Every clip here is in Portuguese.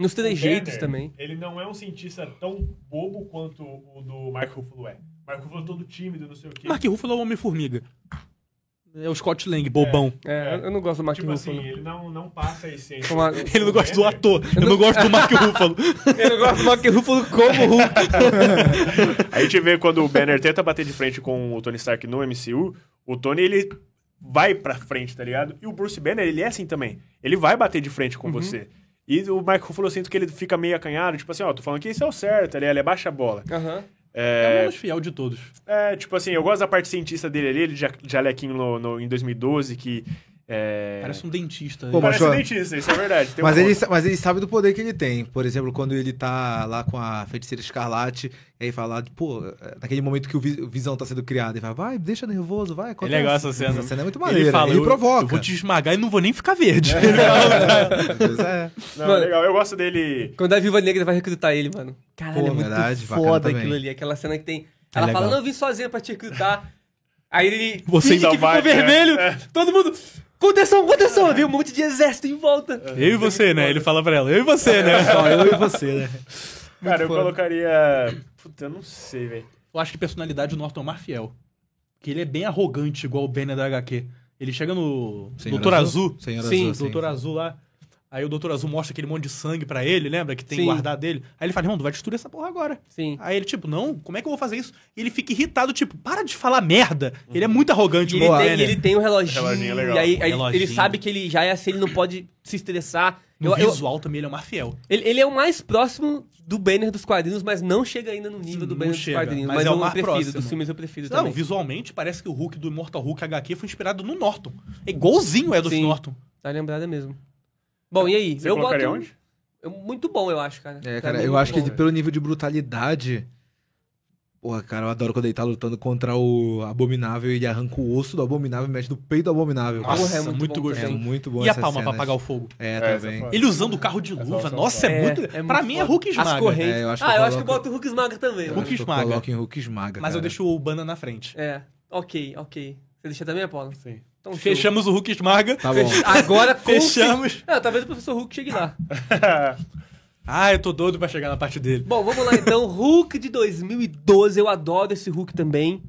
Nos trejeitos também. Ele não é um cientista tão bobo quanto o do Mark Ruffalo é. Mark Ruffalo é todo tímido, não sei o quê. Mark Ruffalo é o Homem-Formiga. É o Scott Lang, bobão. É, é, eu não gosto do Mark tipo assim, Ruffalo. Assim, ele não, não passa a essência. Ele não gosta do ator. Eu, não... gosto do Mark Ruffalo. eu não gosto do Mark Ruffalo como Hulk. a gente vê quando o Banner tenta bater de frente com o Tony Stark no MCU, o Tony, ele vai pra frente, tá ligado? E o Bruce Banner, ele é assim também. Ele vai bater de frente com uhum. você. E o Michael falou assim que ele fica meio acanhado, tipo assim, ó, tô falando que isso é o certo, ele, é baixa bola. Uhum. É, é, o menos fiel de todos. É, tipo assim, eu gosto da parte cientista dele ali, ele já lequinho no, no, em 2012, que é... Parece um dentista. Pô, Parece um dentista, isso é verdade. mas, um ele, mas ele sabe do poder que ele tem. Por exemplo, quando ele tá lá com a feiticeira escarlate, e aí fala, pô, naquele momento que o Visão tá sendo criado, ele fala, vai, deixa nervoso, vai. Acontece. É legal essa cena. Essa cena é muito maneira. Ele, fala, ele provoca. Eu vou te esmagar e não vou nem ficar verde. É. é. Não, é legal, eu gosto dele. Quando a Viva Negra vai recrutar ele, mano. Caralho, pô, é muito verdade, foda aquilo ali. Aquela cena que tem... É ela é fala, não, eu vim sozinha pra te recrutar. aí ele... Você que vai, né? vermelho. É. Todo mundo... Contenção, contenção! Viu um monte de exército em volta. É. Eu e você, né? Ele fala pra ela, eu e você, né? É, eu e você, né? Cara, eu colocaria. Puta, eu não sei, velho. Eu acho que personalidade do Norton é Marfiel. Que ele é bem arrogante, igual o Banner da HQ. Ele chega no. Senhor Doutor Azul. Senhor Azul. Sim, Doutor Azul lá. Aí o Doutor Azul mostra aquele monte de sangue para ele, lembra? Que tem Sim. guardado dele. Aí ele fala, irmão, tu vai destruir essa porra agora. Sim. Aí ele, tipo, não, como é que eu vou fazer isso? E ele fica irritado, tipo, para de falar merda. Uhum. Ele é muito arrogante, e ele, boa, tem, né? ele né? tem um reloginho. O reloginho é legal. E aí, aí ele sabe que ele já é assim, ele não pode se estressar. No visual eu, também ele é o mais fiel. Ele, ele, é o mais próximo do banner dos quadrinhos, mas não chega ainda no nível do não banner chega, dos quadrinhos. Mas, mas é o mais prefiro, próximo. dos filmes eu prefiro não, também. visualmente parece que o Hulk do Immortal Hulk HQ foi inspirado no Norton. É igualzinho é do Norton. Tá lembrada mesmo. Bom, e aí? Você eu colocaria boto... onde? Eu, muito bom, eu acho, cara. É, cara, eu acho bom, que pelo nível de brutalidade. Porra, cara, eu adoro quando ele tá lutando contra o Abominável e ele arranca o osso do Abominável e mexe no peito do Abominável. Nossa, Porra, é muito, muito gostoso. É muito bom E a palma pra apagar o fogo. É, é também. É ele usando o carro de é luva. É Nossa, é, é muito... É, é pra mim é Hulk esmaga. As correntes. É, eu acho ah, eu, acho que eu boto o Hulk esmaga também. Eu Hulk esmaga. Eu coloco em Hulk esmaga, Mas cara. eu deixo o Bana na frente. É. Ok, ok. Você deixa também, Apolo? Sim. Então, Fechamos show. o Hulk esmaga. Tá bom. Agora fechamos. Ah, talvez o professor Hulk chegue lá. ah, eu tô doido pra chegar na parte dele. Bom, vamos lá então. Hulk de 2012, eu adoro esse Hulk também.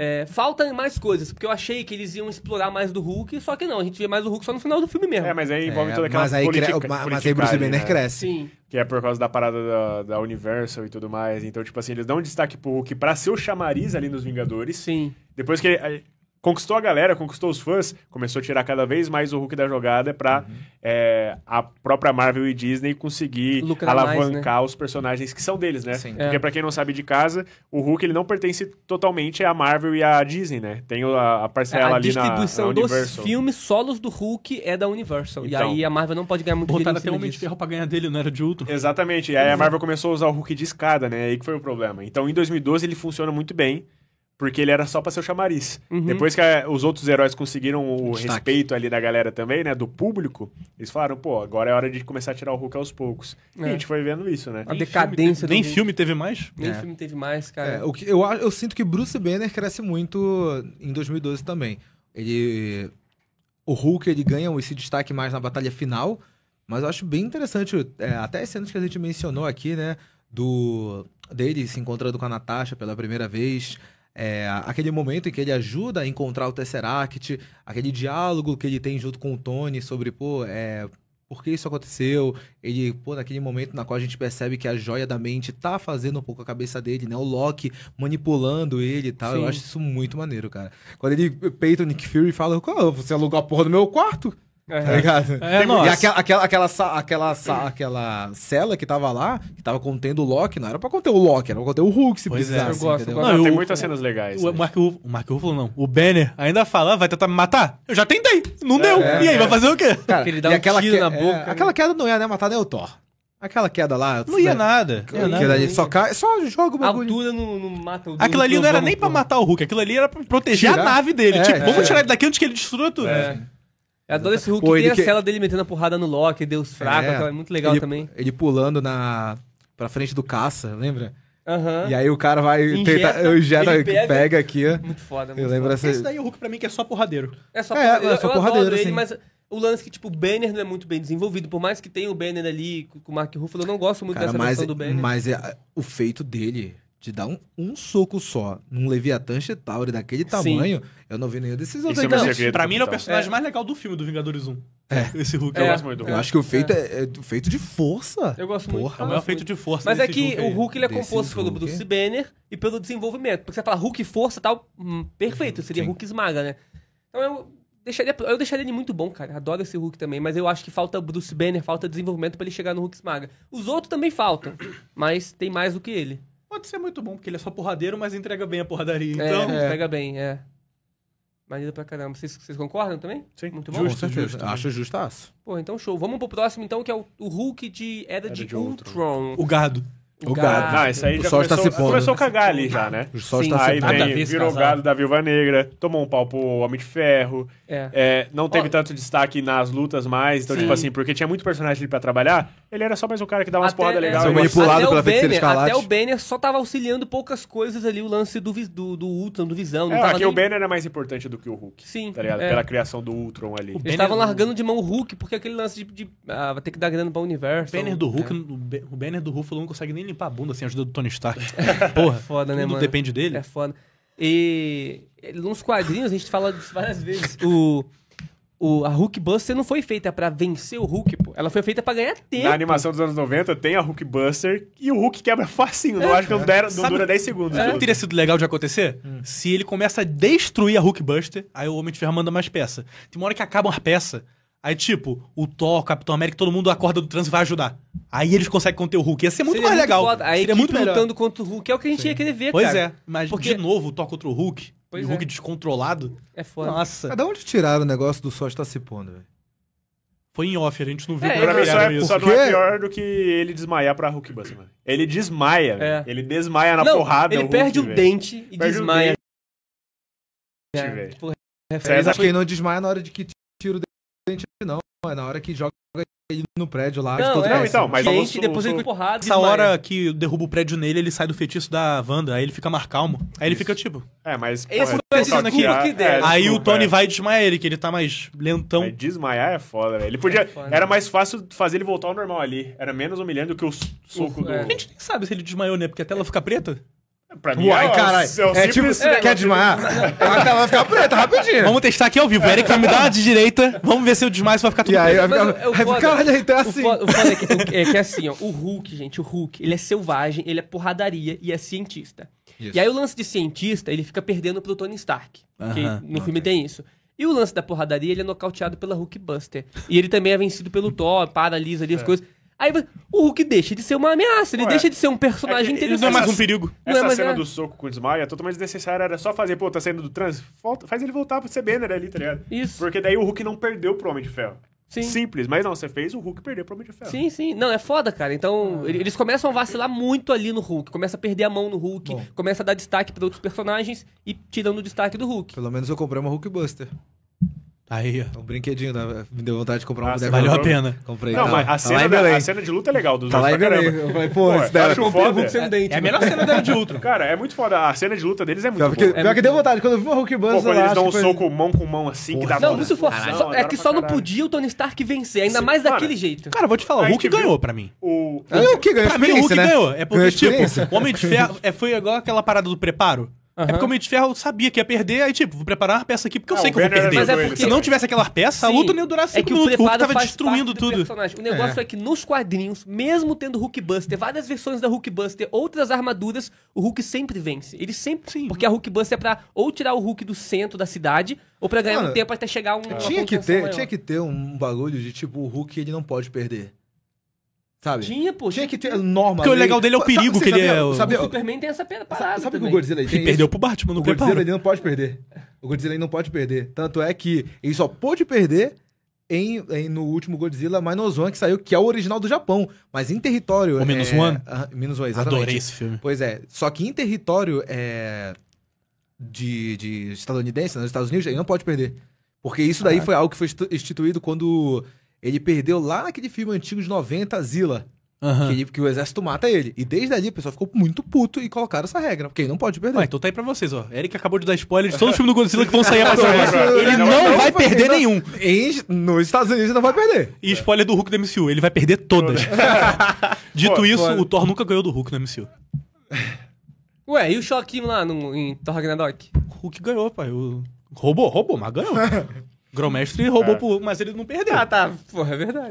É, faltam mais coisas, porque eu achei que eles iam explorar mais do Hulk, só que não, a gente vê mais o Hulk só no final do filme mesmo. É, mas aí envolve é, toda aquela mas aí politica, cre... politica, Mas aí Bruce Banner né? cresce. Sim. Que é por causa da parada da, da, Universal e tudo mais. Então, tipo assim, eles dão um destaque pro Hulk pra ser o chamariz ali nos Vingadores. Sim. Depois que ele, conquistou a galera, conquistou os fãs, começou a tirar cada vez mais o Hulk da jogada para uhum. é, a própria Marvel e Disney conseguir Lucrar alavancar mais, né? os personagens que são deles, né? Sim. Porque é. para quem não sabe de casa, o Hulk ele não pertence totalmente à Marvel e à Disney, né? Tem a, a parcela é, a ali na A distribuição dos filmes solos do Hulk é da Universal. Então, e aí a Marvel não pode ganhar muito dinheiro até um de ferro pra ganhar dele, não era de outro. Exatamente. E aí a Marvel começou a usar o Hulk de escada, né? É aí que foi o problema. Então em 2012 ele funciona muito bem porque ele era só pra ser o chamariz. Uhum. Depois que a, eh, os outros heróis conseguiram o Destaque. respeito ali da galera também, né? Do público, eles falaram, pô, agora é hora de começar a tirar o Hulk aos poucos. É. E a gente foi vendo isso, né? A nem decadência filme, Nem filme teve mais? Nem é. filme teve mais, cara. É, o que, eu, eu sinto que Bruce Banner cresce muito em 2012 também. Ele. O Hulk ele ganha esse destaque mais na batalha final, mas eu acho bem interessante, é, até as cenas que a gente mencionou aqui, né? Do. dele se encontrando com a Natasha pela primeira vez. É, aquele momento em que ele ajuda a encontrar o Tesseract, aquele diálogo que ele tem junto com o Tony sobre, pô, é, por que isso aconteceu? Ele, pô, naquele momento na qual a gente percebe que a joia da mente tá fazendo um pouco a cabeça dele, né? O Loki manipulando ele e tal. Sim. Eu acho isso muito maneiro, cara. Quando ele peita o Nick Fury e fala, você alugou a porra do meu quarto? É, tá ligado? É, é Tem, e aquela, aquela, aquela, aquela, aquela cela que tava lá, que tava contendo o Loki, não era pra conter o Loki, era pra conter o Hulk, se pois é. precisasse. É, eu gosto, eu gosto. Não, tem muitas cenas legais. O, né? o Mark, Ruffalo, o Mark Ruffalo não. O Banner ainda fala, ah, vai tentar me matar. Eu já tentei, não é, deu. É, e aí, é. vai fazer o quê? Cara, ele dá um aquela tiro que, na boca. Né? aquela queda não ia né, matar nem né, o Thor. Aquela queda lá. Não ia né? nada. Que, ia nada, só, cai, só joga o bagulho. A altura não, não mata o Hulk. Aquilo ali não era nem pra matar o Hulk, aquilo ali era pra proteger a nave dele. tipo, vamos tirar ele daqui antes que ele destrua tudo. É. Eu adoro esse Hulk. Pô, tem a que... cela dele metendo a porrada no Loki, Deus fraco, é, é muito legal ele, também. Ele pulando na pra frente do caça, lembra? Uhum. E aí o cara vai injeta, tentar, eu injeta, pega. pega. aqui, ó. Muito foda, muito eu lembro foda. Essa... Esse daí é o Hulk pra mim que é só porradeiro. É só é, porradeiro, é, é só eu, porradeiro, eu assim. ele, mas o lance é que, tipo, o Banner não é muito bem desenvolvido. Por mais que tenha o Banner ali com o Mark Ruffalo, eu não gosto muito cara, dessa mas, versão do Banner. Mas é, o feito dele te dar um, um soco só num Leviatã Chetauri daquele tamanho, Sim. eu não vi nenhum desses outros. É então, pra mim, ele é o tá? personagem é. mais legal do filme do Vingadores 1. É. Esse Hulk é, é eu gosto muito. Eu acho que o feito é, é, é feito de força. Eu gosto Porra. muito. É o maior feito de força. Mas é que Hulk o Hulk ele é composto pelo Bruce Banner e pelo desenvolvimento. Porque você fala Hulk força tal, hum, perfeito. Seria Sim. Hulk esmaga, né? Então eu deixaria, eu deixaria ele muito bom, cara. Adoro esse Hulk também, mas eu acho que falta Bruce Banner, falta desenvolvimento para ele chegar no Hulk esmaga. Os outros também faltam, mas tem mais do que ele pode ser muito bom, porque ele é só porradeiro, mas entrega bem a porradaria. É, então, é, entrega bem, é. Maneiro é pra caramba. Vocês, vocês concordam também? Sim. Muito bom. Justo, justo. Acho justaço. Pô, então show. Vamos pro próximo, então, que é o, o Hulk de Era, Era de, de Ultron. O gado. O, gado. ah isso aí o já sol tá começou, se pondo. começou a cagar ali já, né? O sol Sim. está aí se pondo. Vem, virou casado. gado da Viúva Negra, tomou um pau pro Homem de Ferro. É. É, não teve Ó, tanto destaque nas lutas mais. Então, sim. tipo assim, porque tinha muito personagem ali pra trabalhar. Ele era só mais um cara que dava umas porradas legais. É, manipulado até pela feiticeira escarlate. Até o Banner só tava auxiliando poucas coisas ali, o lance do, do, do Ultron, do Visão. Não é, aqui nem... o Banner era é mais importante do que o Hulk. Sim. Tá ligado? É. Pela criação do Ultron ali. Eles estavam do... largando de mão o Hulk, porque aquele lance de, de ah, vai ter que dar grana pra universo. O Banner do Hulk, é. o Banner do Ruffalo não consegue nem limpar a bunda sem a ajuda do Tony Stark. É Porra. foda, né, mano? depende dele. É foda. E nos quadrinhos, a gente fala disso várias vezes. O... O, a Hulk Buster não foi feita para vencer o Hulk, pô. Ela foi feita para ganhar tempo. Na animação dos anos 90 tem a Hulk Buster e o Hulk quebra facinho. É, não acho que não, dera, não dura 10 segundos. É. Né? Não teria sido legal de acontecer hum. se ele começa a destruir a Hulk Buster, aí o Homem de Ferro manda mais peça. Tem uma hora que acaba uma peça, aí tipo, o Thor, o Capitão América, todo mundo acorda do trânsito e vai ajudar. Aí eles conseguem conter o Hulk. Ia ser muito Seria mais muito legal. Aí A Seria muito melhor. lutando contra o Hulk é o que a gente Sim. ia querer ver, pois cara. Pois é, mas Porque... de novo, o Thor contra o Hulk Pois e Hulk é. descontrolado. É foda. Nossa. Mas onde tiraram o negócio do só estar tá se pondo, velho? Foi em off, a gente não viu. É, pra mim só, é, só não é pior do que ele desmaiar pra Hulk mano. Ele desmaia, é. Ele desmaia na não, porrada. Ele é Hulk, perde véio. o dente e perde desmaia. O dente, é, tipo, é, mas não desmaia na hora de que tira o dente, não é na hora que joga ele no prédio lá. Não, é, então, mas gente, nosso, depois ele porrada. Essa hora que derruba o prédio nele, ele sai do feitiço da Wanda, aí ele fica mais calmo. Aí ele fica tipo. É, mas. Esse pô, é, foi aqui. Que É, aí o Tony é. vai desmaiar ele, que ele tá mais lentão. Mas desmaiar é foda, velho. Ele podia. É foda, era mais fácil fazer ele voltar ao normal ali. Era menos humilhante do que o soco Ufa, do. É. A gente nem sabe se ele desmaiou, né? Porque a tela fica preta. Pra mim, Uai, é caralho. É, tipo, é, quer desmaiar? vai ficar preta rapidinho. Vamos testar aqui ao vivo. O Eric vai me dar uma de direita. Vamos ver se eu desmaio se vai ficar tudo e aí, Vai ficar, é vai caralho, então é assim. O foda, é o foda que, é, que, é assim, ó. O Hulk, gente, o Hulk, ele é selvagem, ele é porradaria e é cientista. Isso. E aí o lance de cientista, ele fica perdendo pro Tony Stark. Uh -huh. Que no okay. filme tem isso. E o lance da porradaria, ele é nocauteado pela Hulk Buster. E ele também é vencido pelo Thor, paralisa ali as coisas. Aí o Hulk deixa de ser uma ameaça, ele Ué. deixa de ser um é personagem é, interessante. Ele não é mais um é perigo. Essa é cena do soco com o Desmaia é totalmente desnecessária. Era só fazer, pô, tá saindo do trânsito, faz ele voltar pra ser Banner né, ali, tá ligado? Isso. Porque daí o Hulk não perdeu pro Homem de Ferro. Sim. Simples, mas não, você fez o Hulk perder pro Homem de Ferro. Sim, sim. Não, é foda, cara. Então, ah. eles começam a vacilar muito ali no Hulk. Começa a perder a mão no Hulk, Bom. começa a dar destaque para outros personagens e tirando o destaque do Hulk. Pelo menos eu comprei uma Hulk Buster. Aí, ó. É um brinquedinho, né? me deu vontade de comprar um. Ah, valeu a pena. Comprei. Não, tá, mas a tá cena, da, a cena de luta é legal dos tá lá pra caramba. Eu falei, pô, isso daí eu comprei é foda. sem dente. É, é a melhor cena dela de outro. Cara, é muito foda. A cena de luta deles é muito foda. Pior, que, é pior que deu vontade. Quando eu vi o Hulk Buzz, Pô, quando eles dão um soco mão com mão assim, porra. que dá Não, muito forte. É que só não podia o Tony Stark vencer, ainda mais daquele jeito. Cara, vou te falar, o Hulk ganhou pra mim. O que ganhou. Pra mim, o Hulk né? ganhou. É porque, tipo, o Homem de Ferro foi igual aquela parada do preparo. Uhum. É porque o Homem de Ferro sabia que ia perder, aí tipo, vou preparar uma peça aqui porque eu ah, sei que eu vou perder. Mas é porque... Se não tivesse aquela peça, Sim, a luta não ia durar é que minutos, o, Hulk tava destruindo tudo. O negócio é. é. que nos quadrinhos, mesmo tendo Hulk Buster, várias versões da Hulk Buster, outras armaduras, o Hulk sempre vence. Ele sempre... Sim. Porque a Hulk Buster é pra ou tirar o Hulk do centro da cidade, ou pra ganhar Mano, um tempo até chegar um... Tinha que ter, tinha que ter um bagulho de tipo, o Hulk ele não pode perder. Sabe? Tinha, pô. Tinha que ter norma. Porque lei. o legal dele é o perigo sabe, que ele é. O, sabe, o Superman tem essa parada. Sabe o que o Godzilla tem? Ele perdeu pro Batman no O Godzilla preparo. ele não pode perder. O Godzilla ele não pode perder. Tanto é que ele só pôde perder em, em, no último Godzilla Minus One, que saiu, que é o original do Japão. Mas em território. O é, One? Uh, Minus One, exatamente. Adorei esse filme. Pois é. Só que em território é, de, de estadunidense, nos né, Estados Unidos, ele não pode perder. Porque isso daí foi algo que foi instituído quando ele perdeu lá naquele filme antigo de 90, Zila. Uhum. Que, ele, que, o exército mata ele. E desde ali o pessoal ficou muito puto e colocaram essa regra. Porque ele não pode perder. Ué, então tá aí pra vocês, ó. Eric acabou de dar spoiler de todos os filmes do Godzilla que vão sair a agora. Ele não, não vai perder nenhum. Em, nos Estados Unidos ele não vai perder. E spoiler do Hulk do MCU, ele vai perder todas. Dito pô, isso, o Thor nunca ganhou do Hulk no MCU. Ué, e o Choquinho lá no, em Thor Ragnarok? O Hulk ganhou, pai. O... Roubou, roubou, mas ganhou. Gromestre roubou, é. por, mas ele não perdeu. Ah, tá. Porra, é verdade.